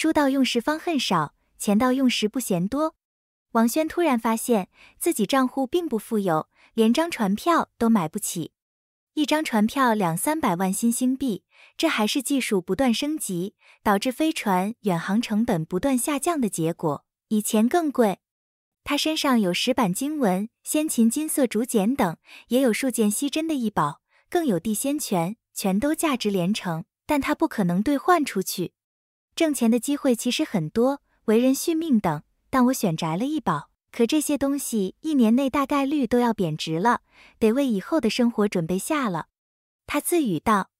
书到用时方恨少，钱到用时不嫌多。王轩突然发现自己账户并不富有，连张船票都买不起。一张船票两三百万新星币，这还是技术不断升级导致飞船远航成本不断下降的结果。以前更贵。他身上有石板经文、先秦金色竹简等，也有数件稀珍的异宝，更有地仙泉，全都价值连城，但他不可能兑换出去。挣钱的机会其实很多，为人续命等，但我选宅了一保。可这些东西一年内大概率都要贬值了，得为以后的生活准备下了。他自语道：“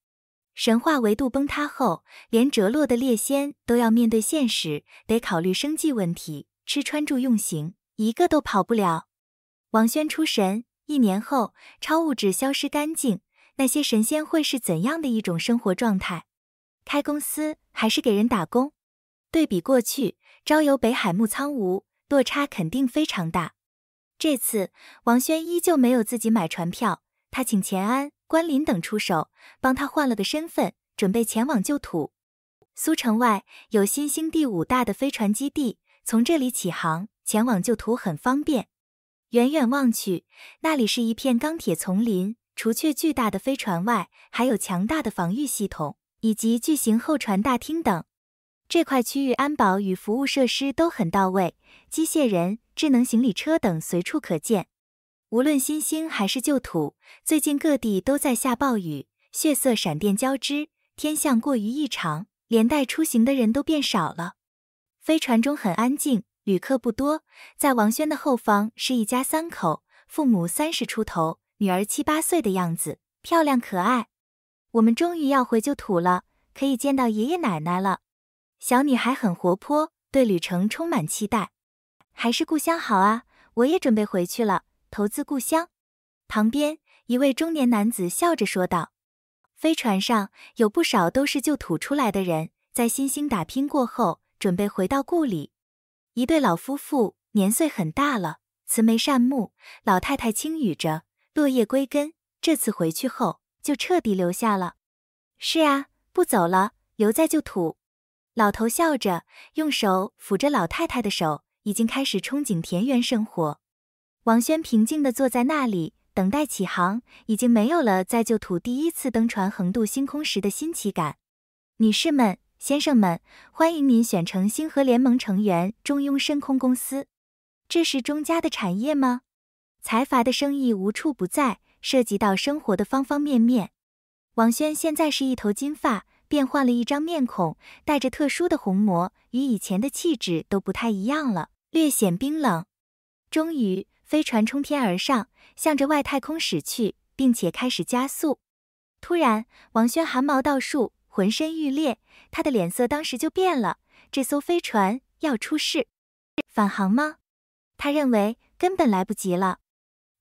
神话维度崩塌后，连折落的列仙都要面对现实，得考虑生计问题，吃穿住用行，一个都跑不了。”王轩出神。一年后，超物质消失干净，那些神仙会是怎样的一种生活状态？开公司。还是给人打工，对比过去，招游北海木苍梧，落差肯定非常大。这次王轩依旧没有自己买船票，他请钱安、关林等出手，帮他换了个身份，准备前往旧土。苏城外有新兴第五大的飞船基地，从这里起航前往旧土很方便。远远望去，那里是一片钢铁丛林，除却巨大的飞船外，还有强大的防御系统。以及巨型候船大厅等，这块区域安保与服务设施都很到位，机械人、智能行李车等随处可见。无论新兴还是旧土，最近各地都在下暴雨，血色闪电交织，天象过于异常，连带出行的人都变少了。飞船中很安静，旅客不多。在王轩的后方是一家三口，父母三十出头，女儿七八岁的样子，漂亮可爱。我们终于要回旧土了，可以见到爷爷奶奶了。小女孩很活泼，对旅程充满期待。还是故乡好啊！我也准备回去了，投资故乡。旁边一位中年男子笑着说道：“飞船上有不少都是旧土出来的人，在新兴打拼过后，准备回到故里。”一对老夫妇年岁很大了，慈眉善目。老太太轻语着：“落叶归根，这次回去后。”就彻底留下了，是啊，不走了，留在就土。老头笑着，用手抚着老太太的手，已经开始憧憬田园生活。王轩平静的坐在那里，等待起航，已经没有了在旧土第一次登船横渡星空时的新奇感。女士们，先生们，欢迎您选成星河联盟成员中庸深空公司。这是钟家的产业吗？财阀的生意无处不在。涉及到生活的方方面面。王轩现在是一头金发，变换了一张面孔，带着特殊的红膜，与以前的气质都不太一样了，略显冰冷。终于，飞船冲天而上，向着外太空驶去，并且开始加速。突然，王轩汗毛倒竖，浑身欲裂，他的脸色当时就变了。这艘飞船要出事，返航吗？他认为根本来不及了。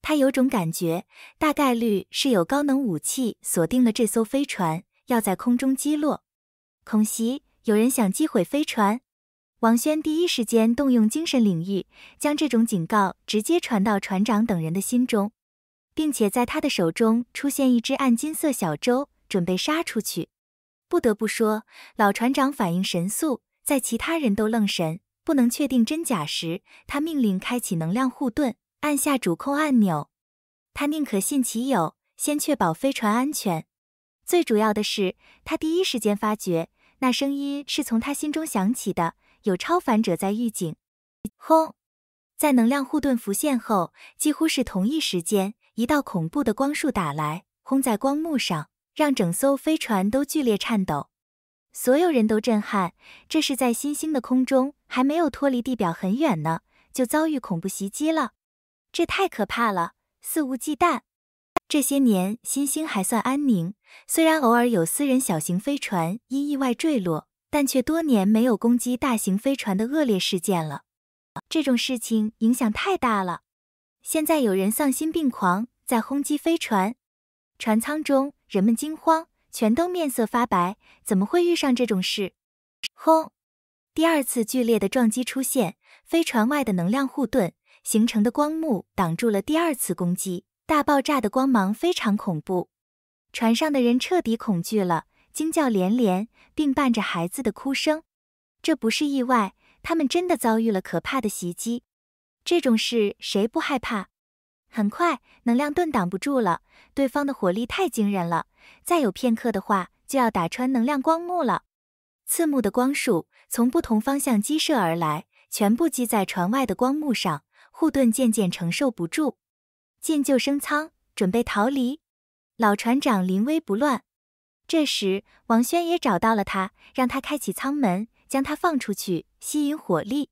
他有种感觉，大概率是有高能武器锁定了这艘飞船，要在空中击落。恐袭！有人想击毁飞船！王轩第一时间动用精神领域，将这种警告直接传到船长等人的心中，并且在他的手中出现一只暗金色小舟，准备杀出去。不得不说，老船长反应神速，在其他人都愣神、不能确定真假时，他命令开启能量护盾。按下主控按钮，他宁可信其有，先确保飞船安全。最主要的是，他第一时间发觉那声音是从他心中响起的，有超凡者在预警。轰！在能量护盾浮现后，几乎是同一时间，一道恐怖的光束打来，轰在光幕上，让整艘飞船都剧烈颤抖。所有人都震撼，这是在新星的空中，还没有脱离地表很远呢，就遭遇恐怖袭击了。这太可怕了，肆无忌惮。这些年，新星还算安宁，虽然偶尔有私人小型飞船因意外坠落，但却多年没有攻击大型飞船的恶劣事件了。这种事情影响太大了。现在有人丧心病狂，在轰击飞船。船舱中，人们惊慌，全都面色发白。怎么会遇上这种事？轰！第二次剧烈的撞击出现，飞船外的能量护盾。形成的光幕挡住了第二次攻击，大爆炸的光芒非常恐怖，船上的人彻底恐惧了，惊叫连连，并伴着孩子的哭声。这不是意外，他们真的遭遇了可怕的袭击。这种事谁不害怕？很快，能量盾挡不住了，对方的火力太惊人了。再有片刻的话，就要打穿能量光幕了。刺目的光束从不同方向激射而来，全部击在船外的光幕上。护盾渐渐承受不住，进救生舱准备逃离。老船长临危不乱。这时，王轩也找到了他，让他开启舱门，将他放出去，吸引火力。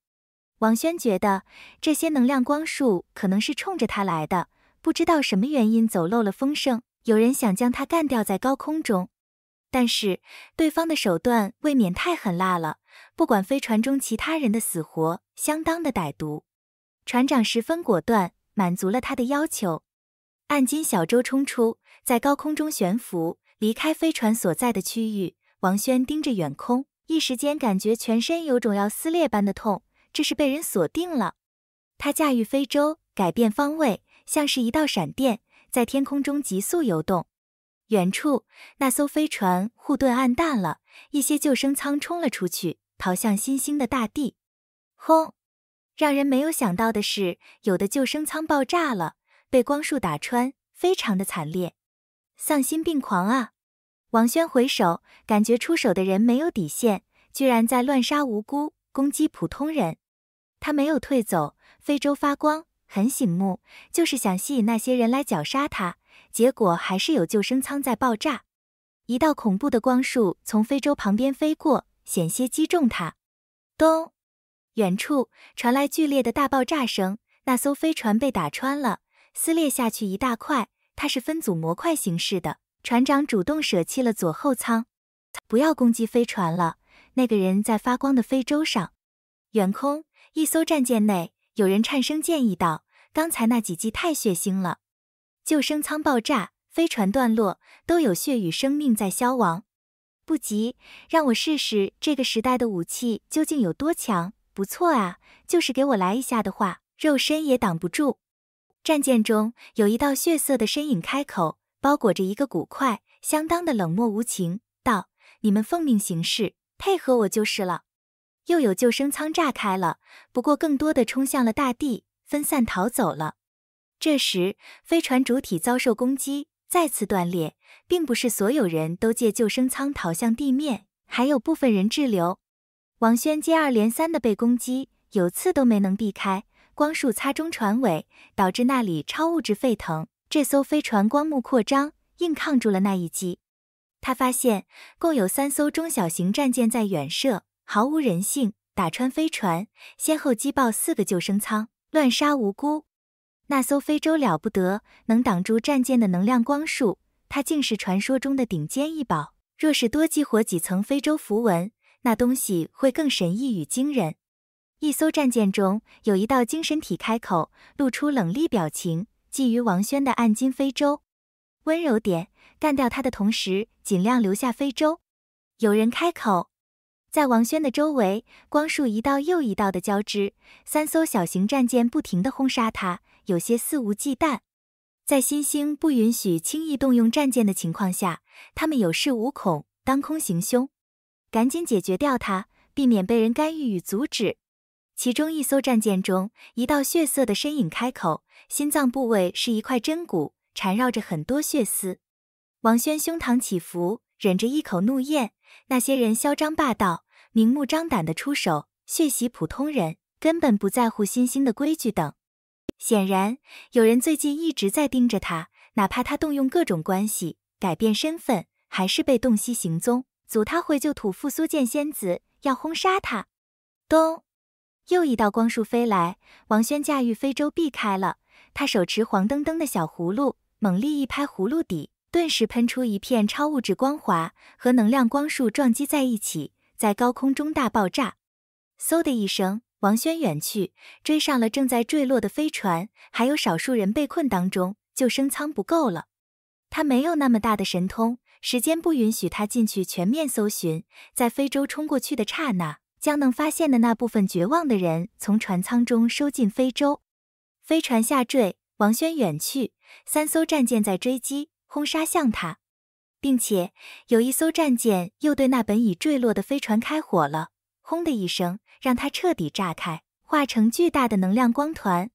王轩觉得这些能量光束可能是冲着他来的，不知道什么原因走漏了风声，有人想将他干掉在高空中。但是对方的手段未免太狠辣了，不管飞船中其他人的死活，相当的歹毒。船长十分果断，满足了他的要求。暗金小舟冲出，在高空中悬浮，离开飞船所在的区域。王轩盯着远空，一时间感觉全身有种要撕裂般的痛，这是被人锁定了。他驾驭飞舟，改变方位，像是一道闪电，在天空中急速游动。远处那艘飞船护盾暗淡了一些，救生舱冲了出去，逃向新兴的大地。轰！让人没有想到的是，有的救生舱爆炸了，被光束打穿，非常的惨烈，丧心病狂啊！王轩回首，感觉出手的人没有底线，居然在乱杀无辜，攻击普通人。他没有退走，非洲发光很醒目，就是想吸引那些人来绞杀他。结果还是有救生舱在爆炸，一道恐怖的光束从非洲旁边飞过，险些击中他。咚。远处传来剧烈的大爆炸声，那艘飞船被打穿了，撕裂下去一大块。它是分组模块形式的，船长主动舍弃了左后舱。不要攻击飞船了，那个人在发光的非洲上。远空，一艘战舰内，有人颤声建议道：“刚才那几击太血腥了。”救生舱爆炸，飞船断落，都有血与生命在消亡。不急，让我试试这个时代的武器究竟有多强。不错啊，就是给我来一下的话，肉身也挡不住。战舰中有一道血色的身影开口，包裹着一个骨块，相当的冷漠无情，道：“你们奉命行事，配合我就是了。”又有救生舱炸开了，不过更多的冲向了大地，分散逃走了。这时飞船主体遭受攻击，再次断裂，并不是所有人都借救生舱逃向地面，还有部分人滞留。王轩接二连三的被攻击，有次都没能避开光束擦中船尾，导致那里超物质沸腾。这艘飞船光幕扩张，硬抗住了那一击。他发现共有三艘中小型战舰在远射，毫无人性，打穿飞船，先后击爆四个救生舱，乱杀无辜。那艘非洲了不得，能挡住战舰的能量光束，它竟是传说中的顶尖异宝。若是多激活几层非洲符文。那东西会更神异与惊人。一艘战舰中有一道精神体开口，露出冷厉表情，觊觎王轩的暗金非洲。温柔点，干掉他的同时，尽量留下非洲。有人开口，在王轩的周围，光束一道又一道的交织，三艘小型战舰不停的轰杀他，有些肆无忌惮。在新星不允许轻易动用战舰的情况下，他们有恃无恐，当空行凶。赶紧解决掉他，避免被人干预与阻止。其中一艘战舰中，一道血色的身影开口，心脏部位是一块真骨，缠绕着很多血丝。王轩胸膛起伏，忍着一口怒焰。那些人嚣张霸道，明目张胆的出手，血洗普通人，根本不在乎新兴的规矩等。显然，有人最近一直在盯着他，哪怕他动用各种关系改变身份，还是被洞悉行踪。祖他回救土复苏剑仙子，要轰杀他。咚！又一道光束飞来，王轩驾驭飞舟避开了。他手持黄澄澄的小葫芦，猛力一拍葫芦底，顿时喷出一片超物质光华，和能量光束撞击在一起，在高空中大爆炸。嗖的一声，王轩远去，追上了正在坠落的飞船，还有少数人被困当中，救生舱不够了。他没有那么大的神通。时间不允许他进去全面搜寻，在非洲冲过去的刹那，将能发现的那部分绝望的人从船舱中收进非洲。飞船下坠，王轩远去，三艘战舰在追击，轰杀向他，并且有一艘战舰又对那本已坠落的飞船开火了，轰的一声，让它彻底炸开，化成巨大的能量光团。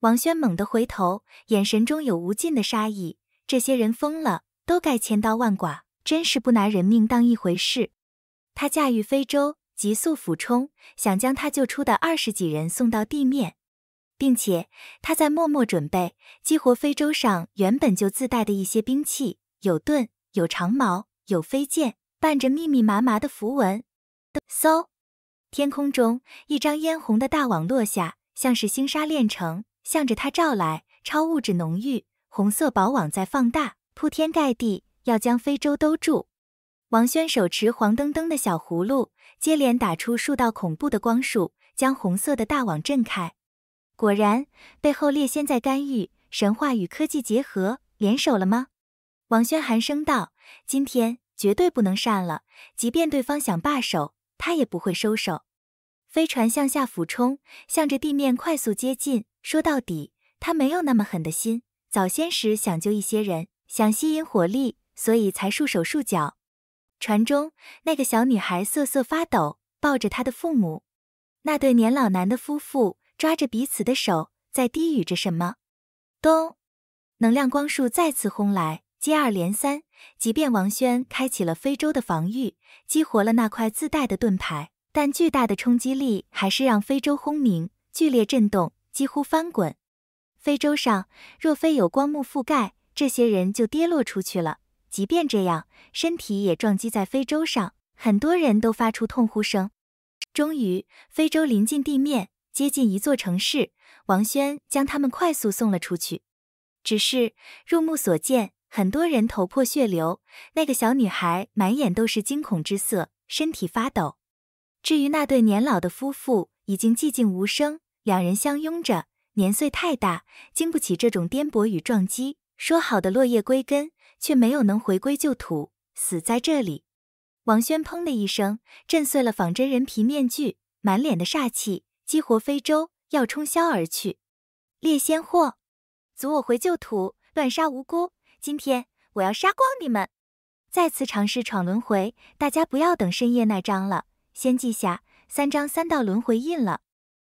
王轩猛地回头，眼神中有无尽的杀意。这些人疯了。都该千刀万剐！真是不拿人命当一回事。他驾驭非洲，急速俯冲，想将他救出的二十几人送到地面，并且他在默默准备激活非洲上原本就自带的一些兵器，有盾，有长矛，有飞剑，伴着密密麻麻的符文。嗖！天空中一张嫣红的大网落下，像是星沙炼成，向着他照来，超物质浓郁，红色宝网在放大。铺天盖地，要将非洲兜住。王轩手持黄澄澄的小葫芦，接连打出数道恐怖的光束，将红色的大网震开。果然，背后猎仙在干预，神话与科技结合联手了吗？王轩寒声道：“今天绝对不能善了，即便对方想罢手，他也不会收手。”飞船向下俯冲，向着地面快速接近。说到底，他没有那么狠的心。早先时想救一些人。想吸引火力，所以才束手束脚。船中那个小女孩瑟瑟发抖，抱着她的父母。那对年老男的夫妇抓着彼此的手，在低语着什么。咚！能量光束再次轰来，接二连三。即便王轩开启了非洲的防御，激活了那块自带的盾牌，但巨大的冲击力还是让非洲轰鸣、剧烈震动，几乎翻滚。非洲上若非有光幕覆盖。这些人就跌落出去了，即便这样，身体也撞击在非洲上，很多人都发出痛呼声。终于，非洲临近地面，接近一座城市，王轩将他们快速送了出去。只是入目所见，很多人头破血流，那个小女孩满眼都是惊恐之色，身体发抖。至于那对年老的夫妇，已经寂静无声，两人相拥着，年岁太大，经不起这种颠簸与撞击。说好的落叶归根，却没有能回归旧土，死在这里。王轩砰的一声震碎了仿真人皮面具，满脸的煞气，激活非洲，要冲霄而去。猎仙货，阻我回旧土，乱杀无辜，今天我要杀光你们！再次尝试闯轮回，大家不要等深夜那章了，先记下三章三道轮回印了。